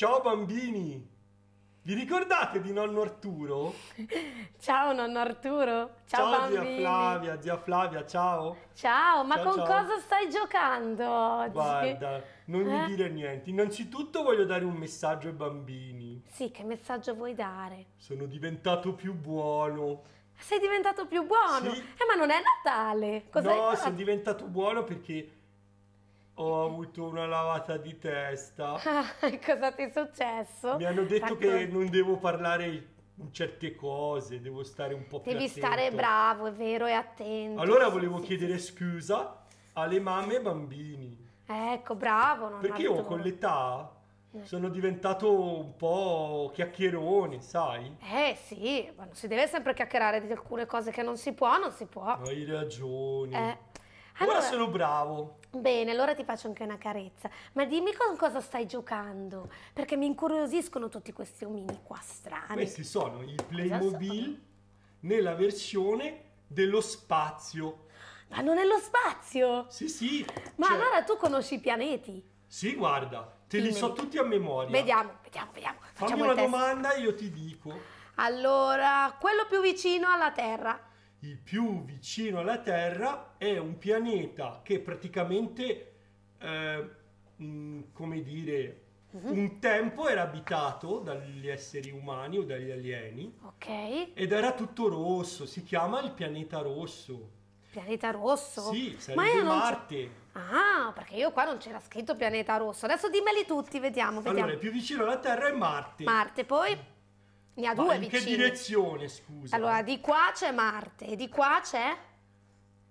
Ciao bambini! Vi ricordate di nonno Arturo? Ciao nonno Arturo! Ciao, ciao bambini. zia Flavia, zia Flavia, ciao! Ciao, ma ciao, con ciao. cosa stai giocando oggi? Guarda, non eh? mi dire niente. Innanzitutto voglio dare un messaggio ai bambini. Sì, che messaggio vuoi dare? Sono diventato più buono. Sei diventato più buono? Sì. Eh, ma non è Natale! Cos'hai no, fatto? sono diventato buono perché ho avuto una lavata di testa. Ah, cosa ti è successo? Mi hanno detto Racconti. che non devo parlare certe cose, devo stare un po' più Devi stare bravo, è vero, e attento. Allora volevo sì, chiedere sì. scusa alle mamme e bambini. Ecco, bravo. Non Perché io con l'età eh. sono diventato un po' chiacchierone, sai? Eh sì, ma non si deve sempre chiacchierare di alcune cose che non si può, non si può. hai ragione. Eh. Allora, Ora sono bravo. Bene, allora ti faccio anche una carezza, ma dimmi con cosa stai giocando, perché mi incuriosiscono tutti questi omini qua strani. Questi sono i Playmobil nella versione dello spazio. Ma non è lo spazio? Sì, sì. Ma cioè... allora tu conosci i pianeti? Sì, guarda, te Dimmi. li so tutti a memoria. Vediamo, vediamo, vediamo. Facciamo Fammi una test. domanda e io ti dico. Allora, quello più vicino alla Terra il più vicino alla Terra è un pianeta che praticamente, eh, come dire, mhm. un tempo era abitato dagli esseri umani o dagli alieni. Ok. Ed era tutto rosso, si chiama il pianeta rosso. Pianeta rosso? Sì, sarebbe Ma Marte. Ah, perché io qua non c'era scritto pianeta rosso. Adesso dimmeli tutti, vediamo, vediamo. Allora, il più vicino alla Terra è Marte. Marte, poi? Mm. Ne ha Ma due in vicini. che direzione, scusa? Allora, di qua c'è Marte e di qua c'è?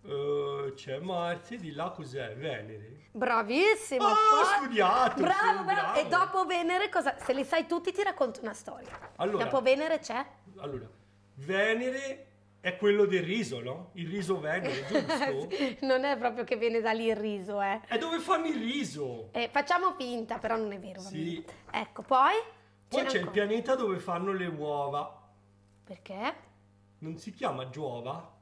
Uh, c'è Marte, di là cos'è? Venere. Bravissimo. Ah, ho studiato. Bravo, bravo, bravo. E dopo Venere cosa? Se li sai tutti ti racconto una storia. Allora, dopo Venere c'è? Allora, Venere è quello del riso, no? Il riso venere, giusto? non è proprio che viene da lì il riso, eh. È dove fanno il riso. Eh, facciamo finta, però non è vero. Sì. Ecco, poi? Poi c'è il pianeta dove fanno le uova. Perché? Non si chiama Giova?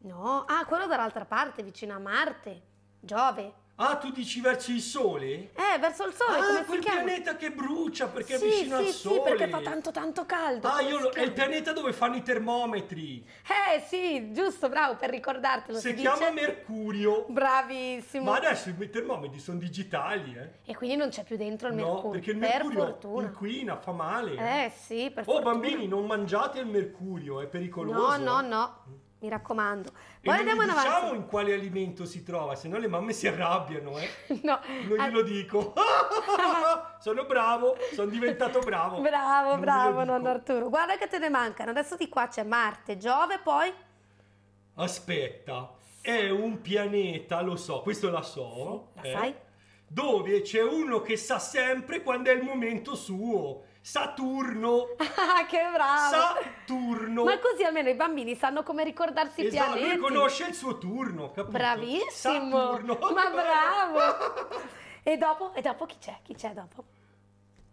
No, ah, quello dall'altra parte, vicino a Marte. Giove. Ah, tu dici verso il sole? Eh, verso il sole. Ah, come quel pianeta che brucia perché sì, è vicino sì, al sole. Sì, perché fa tanto tanto caldo. Ah, io lo, è il pianeta dove fanno i termometri. Eh, sì, giusto, bravo, per ricordartelo. Si, si chiama dice... Mercurio. Bravissimo. Ma adesso i termometri sono digitali, eh. E quindi non c'è più dentro il mercurio. No, perché il mercurio per inquina, fa male. Eh. eh, sì, per Oh, fortuna. bambini, non mangiate il mercurio, è pericoloso. No, no, eh. no mi raccomando. Poi e andiamo diciamo avanti. Diciamo in quale alimento si trova, se no le mamme si arrabbiano, eh? no. Non glielo a... dico. sono bravo, sono diventato bravo. Bravo, non bravo, nonno Arturo. Guarda che te ne mancano. Adesso di qua c'è Marte, Giove, poi... Aspetta, è un pianeta, lo so, questo la so. Sì, la eh? sai? Dove c'è uno che sa sempre quando è il momento suo Saturno. Ah, che bravo! Saturno. Ma così almeno i bambini sanno come ricordarsi i esatto, pianeti. Lui conosce il suo turno, capito? Bravissimo. Saturno. Ma bravo! e, dopo, e dopo chi c'è? Chi c'è dopo?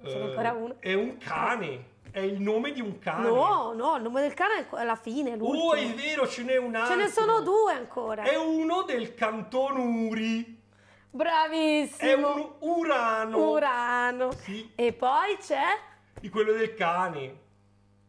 C'è uh, ancora eh, uno. È un cane. È il nome di un cane. No, no, il nome del cane è alla fine. L'ultimo. Oh, è vero, ce n'è un altro. Ce ne sono due ancora. È uno del canton Uri. Bravissimo. È un urano. Urano. Sì. E poi c'è di quello del cane.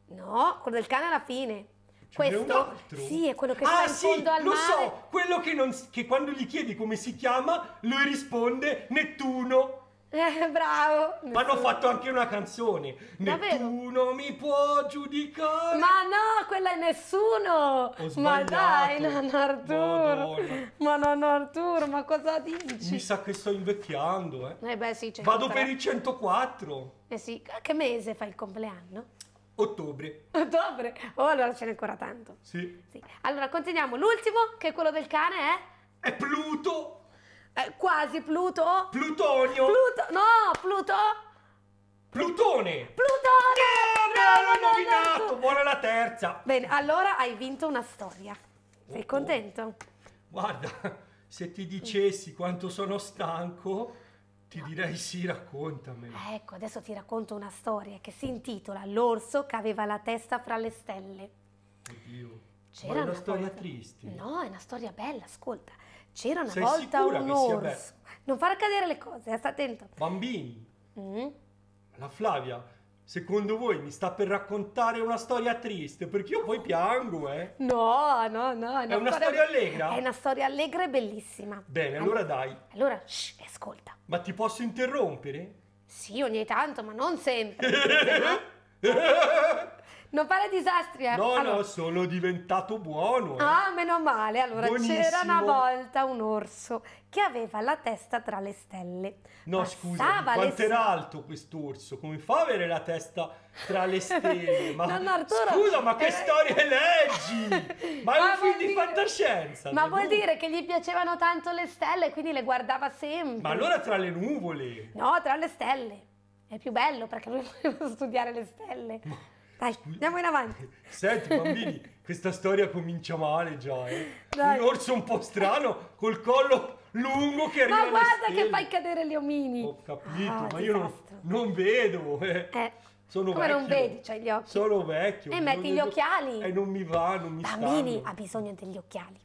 No, quello del cane alla fine. Ce Questo sì, è quello che ah, sta in sì, fondo al lo mare. so, quello che, non, che quando gli chiedi come si chiama, lui risponde Nettuno. Eh, bravo! Ma hanno fatto anche una canzone. Davvero? Nessuno mi può giudicare. Ma no, quella è nessuno. Ma dai, nonno Arturo. Madonna. Ma nonno Arturo, ma cosa dici? Mi sa che sto invecchiando, eh. eh beh, sì, Vado per il 104. Eh sì, che mese fai il compleanno? Ottobre. Ottobre? Oh, allora ce n'è ancora tanto. Sì. sì. Allora, continuiamo. L'ultimo, che è quello del cane, è... È Pluto! Eh, quasi Pluto. Plutonio. Pluto. No, Pluto. Plutone. Plutone. No, bravo, l'ho indovinato. Buona la terza. Bene, allora hai vinto una storia. Sei oh, oh. contento? Oh. Guarda, se ti dicessi quanto sono stanco... Ti direi sì, raccontamelo. Ecco, adesso ti racconto una storia che si intitola L'orso che aveva la testa fra le stelle. Oddio. C'era una, una storia cosa... triste. No, è una storia bella, ascolta. C'era una Sei volta un orso. Non far cadere le cose, eh, sta attento. Bambini, mm? la Flavia, secondo voi mi sta per raccontare una storia triste? Perché io poi oh. piango, eh? No, no, no. È una storia allegra? È una storia allegra e bellissima. Bene, allora, allora dai. Allora, shh, ascolta. Ma ti posso interrompere? Sì, ogni tanto, ma non sempre. Non fare disastri, eh? No, allora. no, sono diventato buono. Eh? Ah, meno male. Allora, c'era una volta un orso che aveva la testa tra le stelle. No, Passava scusa, quanto era alto quest'orso? Come fa ad avere la testa tra le stelle? Ma, no, no, Arturo, scusa, ma che eh, eh. storie leggi? Ma, ma è un film dire, di fantascienza. Ma vuol dire che gli piacevano tanto le stelle, quindi le guardava sempre. Ma allora tra le nuvole? No, tra le stelle. È più bello perché lui voleva studiare le stelle. Ma... Dai, andiamo in avanti. Senti, bambini, questa storia comincia male già, eh. Dai. Un orso un po' strano, col collo lungo che arriva Ma guarda che fai cadere gli omini. Ho capito, ah, ma io non, non, vedo, eh. eh. Sono Come vecchio. non vedi? C'hai gli occhi. Sono vecchio. E eh, metti gli occhiali. E eh, non mi va, non mi sta. Bambini ha bisogno degli occhiali.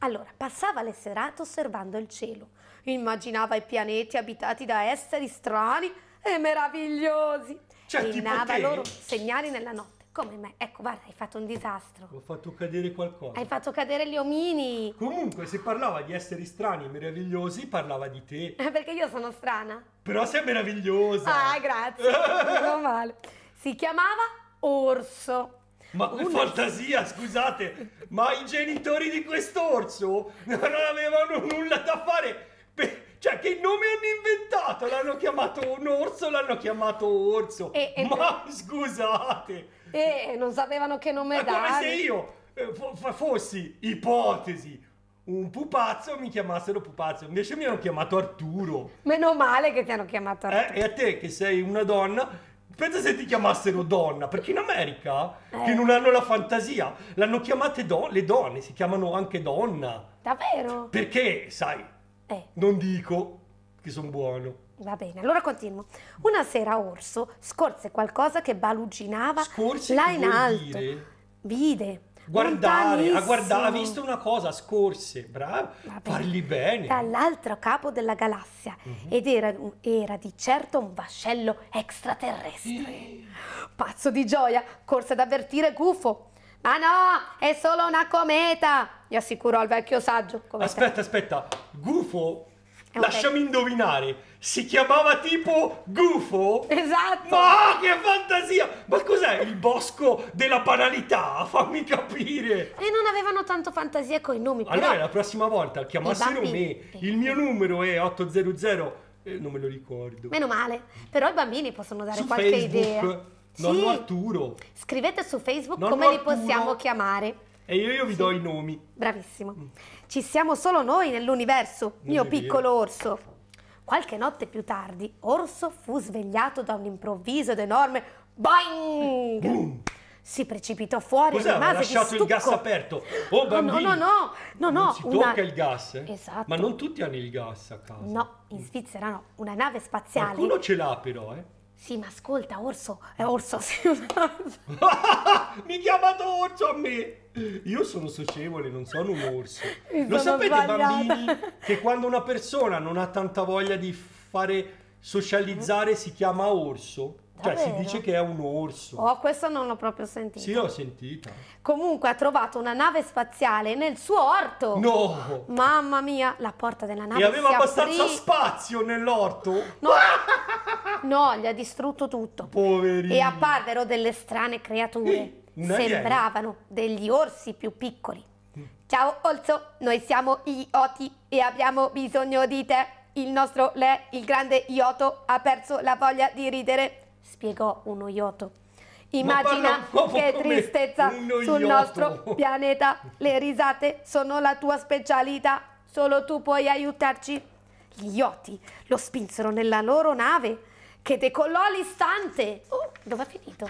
Allora, passava le serate osservando il cielo. Immaginava i pianeti abitati da esseri strani e meravigliosi. Cioè, Gridava loro segnali nella notte. Come me? Ecco, guarda, hai fatto un disastro. Ho fatto cadere qualcosa. Hai fatto cadere gli omini. Comunque, se parlava di esseri strani e meravigliosi, parlava di te. Perché io sono strana. Però sei meravigliosa. Ah, grazie. non male. Si chiamava Orso. Ma che Una... fantasia, scusate, ma i genitori di quest'orso non avevano nulla da fare cioè, che nome hanno inventato? L'hanno chiamato un orso, l'hanno chiamato orso. E, e Ma scusate! E non sapevano che nome Ma dare. Ma come se io eh, fossi, ipotesi, un pupazzo mi chiamassero pupazzo. Invece mi hanno chiamato Arturo. Meno male che ti hanno chiamato eh, Arturo. Eh, e a te che sei una donna... Pensa se ti chiamassero donna, perché in America, eh. che non hanno la fantasia, l'hanno chiamate don- le donne, si chiamano anche donna. Davvero? Perché, sai, eh. Non dico che sono buono. Va bene, allora continuo. Una sera Orso scorse qualcosa che baluginava scorse là in alto. Dire? Vide. Guardare, ha, ah, guarda, ha visto una cosa, scorse, bravo, parli bene. Dall'altro capo della galassia uh mhm. -huh. ed era, era, di certo un vascello extraterrestre. Eh. Pazzo di gioia, corse ad avvertire Gufo ma ah, no, è solo una cometa, gli assicuro al vecchio saggio. Cometa. Aspetta, aspetta, gufo? Lasciami pezzo. indovinare, si chiamava tipo Gufo? Esatto! Ma che fantasia! Ma cos'è il bosco della banalità? Fammi capire! E non avevano tanto fantasia con i nomi, però... Allora, la prossima volta chiamassero me, il mio numero è 800... Eh, non me lo ricordo. Meno male, però i bambini possono dare Su qualche Facebook. idea. Nonno Arturo. Scrivete su Facebook Nonno come Arturo. li possiamo chiamare. E io, io vi sì. do i nomi. Bravissimo. Mm. Ci siamo solo noi nell'universo, mio piccolo orso. Qualche notte più tardi, Orso fu svegliato da un improvviso ed enorme boing! Boom. Mm. Si precipitò fuori Cos'è? e rimase lasciato il gas aperto. Oh, bambino! No, no, no, no, no. Non si una... tocca il gas, eh? Esatto. Ma non tutti hanno il gas a casa. No, in Svizzera no. Una nave spaziale... Qualcuno ce l'ha però, eh? Sì, ma ascolta, Orso, è Orso, sì. Mi chiamato Orso a me! Io sono socievole, non sono un orso. Mi Lo sapete, sbagliata. bambini, che quando una persona non ha tanta voglia di fare socializzare si chiama orso? Cioè, si dice che è un orso. Oh, questo non l'ho proprio sentito. Sì, l'ho sentita. Comunque ha trovato una nave spaziale nel suo orto. No! Mamma mia, la porta della nave spaziale. E aveva abbastanza aprì. spazio nell'orto? No. no, gli ha distrutto tutto. Poverino. E apparvero delle strane creature. Eh, una Sembravano aliena. degli orsi più piccoli. Ciao Orso, noi siamo gli Oti e abbiamo bisogno di te. Il nostro Le, il grande Ioto, ha perso la voglia di ridere spiegò uno ioto. Immagina che tristezza sul nostro pianeta. Le risate sono la tua specialità. Solo tu puoi aiutarci. Gli ioti lo spinsero nella loro nave, che decollò all'istante. Oh, dove è finito?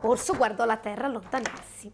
Orso guardò la Terra allontanarsi.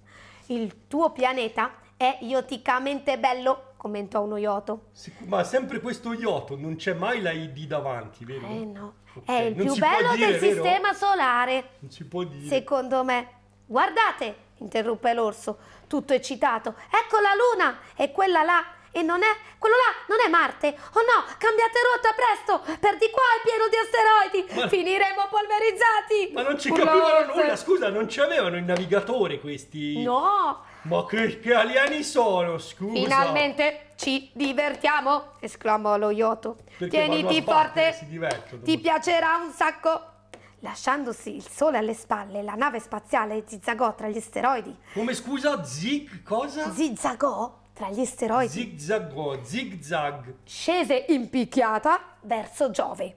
Il tuo pianeta è ioticamente bello, commentò uno ioto. Sì, ma sempre questo ioto, non c'è mai la ID davanti, vero? Eh no. È il non più bello dire, del vero? sistema solare. Non si può dire. Secondo me. Guardate, interruppe l'orso, tutto eccitato. Ecco la luna è quella là. E non è, quello là non è Marte. Oh no, cambiate rotta presto! Per di qua è pieno di asteroidi! Ma... Finiremo polverizzati! Ma non ci capivano nulla, scusa, non ci avevano il navigatore questi. No! Ma che, che alieni sono, scusa! Finalmente ci divertiamo! esclamò lo Yoto. Perché Tieniti forte! Diverto, ti piacerà un sacco! Lasciandosi il sole alle spalle, la nave spaziale zizzagò tra gli steroidi. Come scusa, zig cosa? Zizzagò tra gli steroidi. Zigzagò, zigzag. Scese in picchiata verso Giove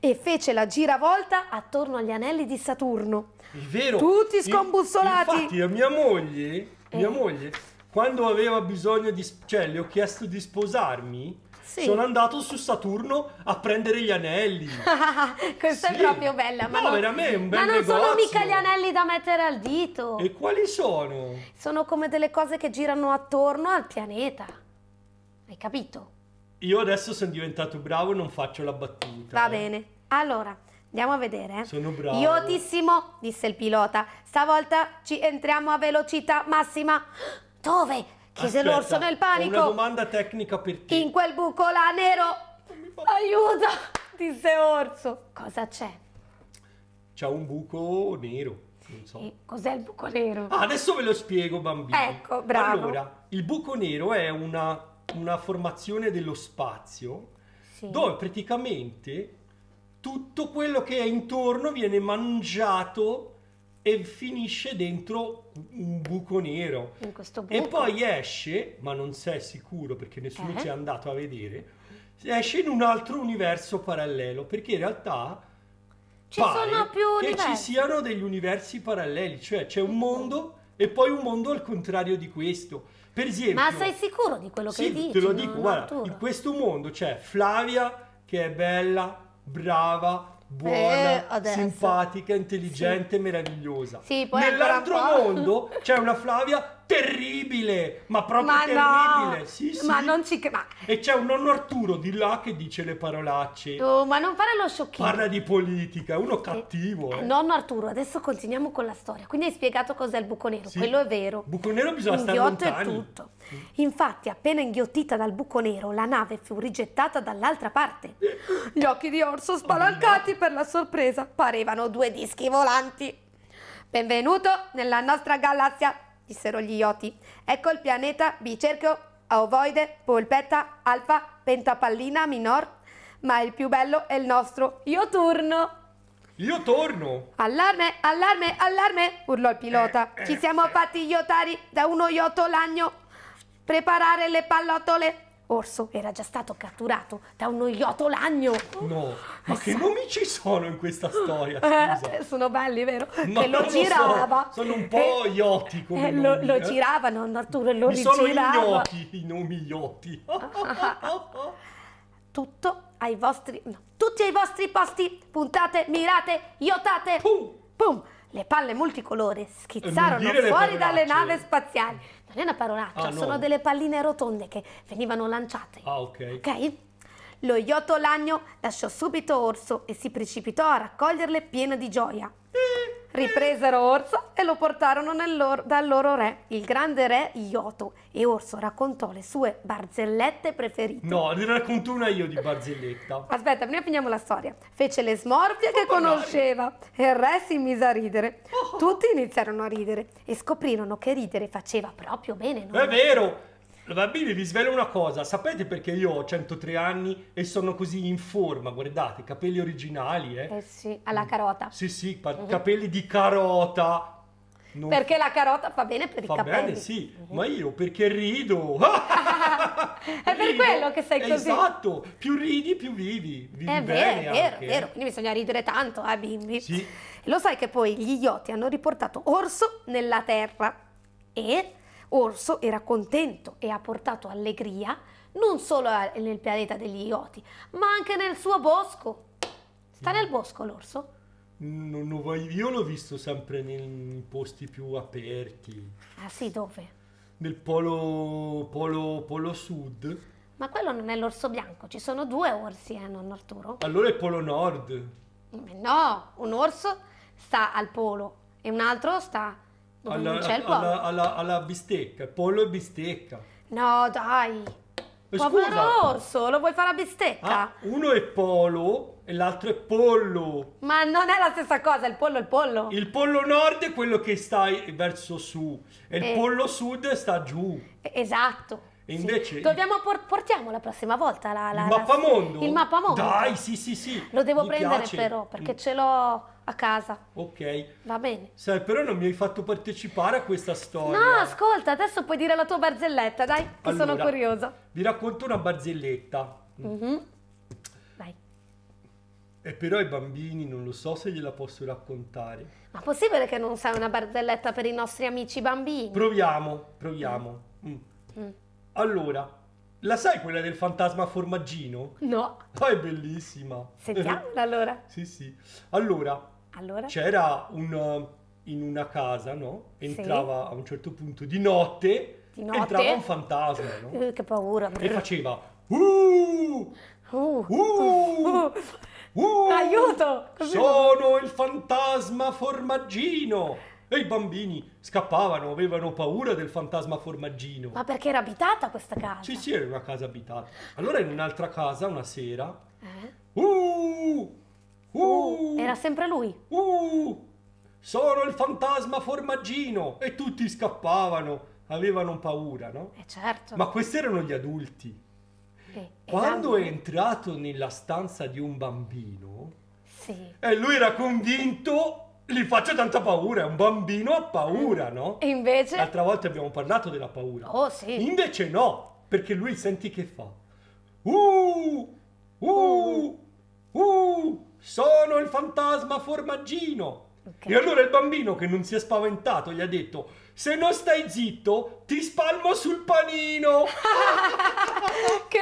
e fece la giravolta attorno agli anelli di Saturno. È vero. Tutti scombussolati. Infatti a mia moglie mia eh. moglie, quando aveva bisogno di... cioè le ho chiesto di sposarmi, sì. sono andato su Saturno a prendere gli anelli. Questa sì. è proprio bella. Ma no, non, veramente un bel Ma non negozio. sono mica gli anelli da mettere al dito. E quali sono? Sono come delle cose che girano attorno al pianeta. Hai capito? Io adesso sono diventato bravo e non faccio la battuta. Va eh. bene. Allora, Andiamo a vedere. Eh. Sono bravo. Iotissimo, disse il pilota. Stavolta ci entriamo a velocità massima. Dove? Chiese l'orso nel panico. Ho una domanda tecnica per te. In quel buco là nero. Aiuto, disse Orso. Cosa c'è? C'è un buco nero. Non so. Cos'è il buco nero? Ah, adesso ve lo spiego, bambino. Ecco, bravo. Allora, il buco nero è una, una formazione dello spazio sì. dove praticamente tutto quello che è intorno viene mangiato e finisce dentro un buco nero. In questo Buco. E poi esce, ma non sei sicuro perché nessuno eh. ci è andato a vedere, esce in un altro universo parallelo, perché in realtà ci sono più che diversi. ci siano degli universi paralleli, cioè c'è un mondo e poi un mondo al contrario di questo. Per esempio, Ma sei sicuro di quello che sì, dici? Sì, te lo dico, guarda, in questo mondo c'è Flavia che è bella, brava, buona, eh, simpatica, intelligente, sì. meravigliosa. Sì, Nell'altro mondo c'è una Flavia terribile, ma proprio ma terribile. No. Sì, sì. Ma non ci credo. E c'è un nonno Arturo di là che dice le parolacce. Oh, ma non fare lo sciocchino. Parla di politica, è uno eh, cattivo. Eh. Nonno Arturo, adesso continuiamo con la storia. Quindi hai spiegato cos'è il buco nero, sì. quello è vero. Buco nero bisogna stare lontani. è tutto. Infatti, appena inghiottita dal buco nero, la nave fu rigettata dall'altra parte. Gli occhi di orso spalancati per la sorpresa parevano due dischi volanti. Benvenuto nella nostra galassia dissero gli ioti. Ecco il pianeta bicerchio ovoide, polpetta, alfa, pentapallina, minor, ma il più bello è il nostro. Io torno! Io torno! Allarme, allarme, allarme! urlò il pilota. Ci siamo eh, eh. fatti iotari da uno iotolagno. Preparare le pallottole Orso era già stato catturato da uno iotolagno. No, ma che nomi ci sono in questa storia? Eh, eh sono belli, vero? No, che lo girava. So. Sono un po' eh, ioti come eh, nomi, lo, lo eh. giravano, Arturo, lo Mi rigirava. Sono ignoti i nomi ioti. Tutto ai vostri... No, tutti ai vostri posti, puntate, mirate, iotate. Pum! Pum! Le palle multicolore eh, schizzarono fuori dalle nave spaziali non è una parolaccia, ah, sono delle palline rotonde che venivano lanciate. Ah, ok. Ok? Lo Iotolagno lasciò subito Orso e si precipitò a raccoglierle pieno di gioia ripresero Orso e lo portarono loro, dal loro re, il grande re Ioto. E Orso raccontò le sue barzellette preferite. No, ne racconto una io di barzelletta. Aspetta, prima finiamo la storia. Fece le smorfie che oh, conosceva e il re si mise a ridere. Oh. Tutti iniziarono a ridere e scoprirono che ridere faceva proprio bene. Non? È vero! Bambini, vi svelo una cosa. Sapete perché io ho 103 anni e sono così in forma? Guardate, capelli originali, eh? Eh sì, alla carota. Sì, sì, uh mhm. -huh. capelli di carota. Non... Perché la carota fa bene per fa i capelli. Fa bene, sì, uh mhm. -huh. ma io perché rido. è per rido. quello che sei così. Esatto, più ridi più vivi. vivi è vero, è vero, è eh. vero. Quindi bisogna ridere tanto, eh, bimbi. Sì. Lo sai che poi gli ioti hanno riportato orso nella terra e Orso era contento e ha portato allegria non solo nel pianeta degli ioti, ma anche nel suo bosco. Sta mm. nel bosco l'orso? No, no, io l'ho visto sempre nei posti più aperti. Ah sì, dove? Nel polo, polo, polo sud. Ma quello non è l'orso bianco, ci sono due orsi, eh, nonno Arturo? Allora è polo nord. Eh, no, un orso sta al polo e un altro sta dove alla, non c'è il pollo. Alla, alla, alla bistecca, pollo e bistecca. No, dai. Eh, Povero orso, lo vuoi fare a bistecca? Ah, uno è polo e l'altro è pollo. Ma non è la stessa cosa, il pollo è il pollo. Il pollo nord è quello che sta verso su e il eh. pollo sud sta giù. Esatto. E invece... Sì. Dobbiamo por- portiamo la prossima volta la, la, il mappamondo. La, il mappamondo. Dai, sì, sì, sì. Lo devo mi prendere piace. però perché mm. ce l'ho a casa. Ok. Va bene. Sai, però non mi hai fatto partecipare a questa storia. No, ascolta, adesso puoi dire la tua barzelletta, dai, che allora, sono curiosa. Vi racconto una barzelletta. Mm. Mm-hmm. E però i bambini non lo so se gliela posso raccontare. Ma possibile che non sai una barzelletta per i nostri amici bambini? Proviamo, proviamo. Mm. Mm. Allora, la sai quella del fantasma formaggino? No. Ah, è bellissima. Sentiamola allora. sì, sì. Allora, allora? c'era un... Eh, in una casa, no? Entrava sì. a un certo punto di notte, di notte? entrava un fantasma, no? Eh, che paura. E faceva... Uh! Uh! Uh! uh, uh! Aiuto! sono non... il fantasma formaggino! E i bambini scappavano, avevano paura del fantasma formaggino. Ma perché era abitata questa casa? Sì, sì, era una casa abitata. Allora in un'altra casa, una sera... Eh? Uh, uh, uh, era sempre lui. Uh, sono il fantasma formaggino! E tutti scappavano, avevano paura, no? Eh certo. Ma questi erano gli adulti. Eh, Quando è entrato nella stanza di un bambino... Sì. E lui era convinto gli faccio tanta paura, è un bambino ha paura, mm. no? E invece? L'altra volta abbiamo parlato della paura. Oh sì. Invece no, perché lui senti che fa. Uh, uh, mm. uh, sono il fantasma formaggino. Okay. E allora il bambino che non si è spaventato gli ha detto: Se non stai zitto, ti spalmo sul panino. che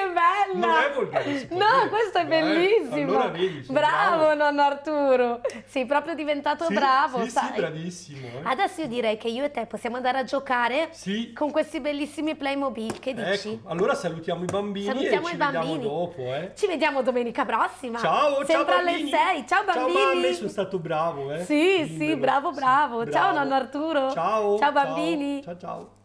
bella! Non è volgare, No, questo è eh. bellissimo. Eh, allora vedi, bravo, bravo nonno Arturo. Sei proprio diventato sì, bravo, sì, sai? Sì, bravissimo. Eh. Adesso io direi che io e te possiamo andare a giocare sì. con questi bellissimi Playmobil, che dici? Ecco, allora salutiamo i bambini salutiamo i bambini. dopo, eh. Ci vediamo domenica prossima. Ciao, Sempre ciao Sempre alle 6. Ciao bambini. Ciao mamme, sono stato bravo, eh. Sì, sì, bravo, bravo. Ciao nonno Arturo. Ciao. Ciao bambini. ciao. ciao.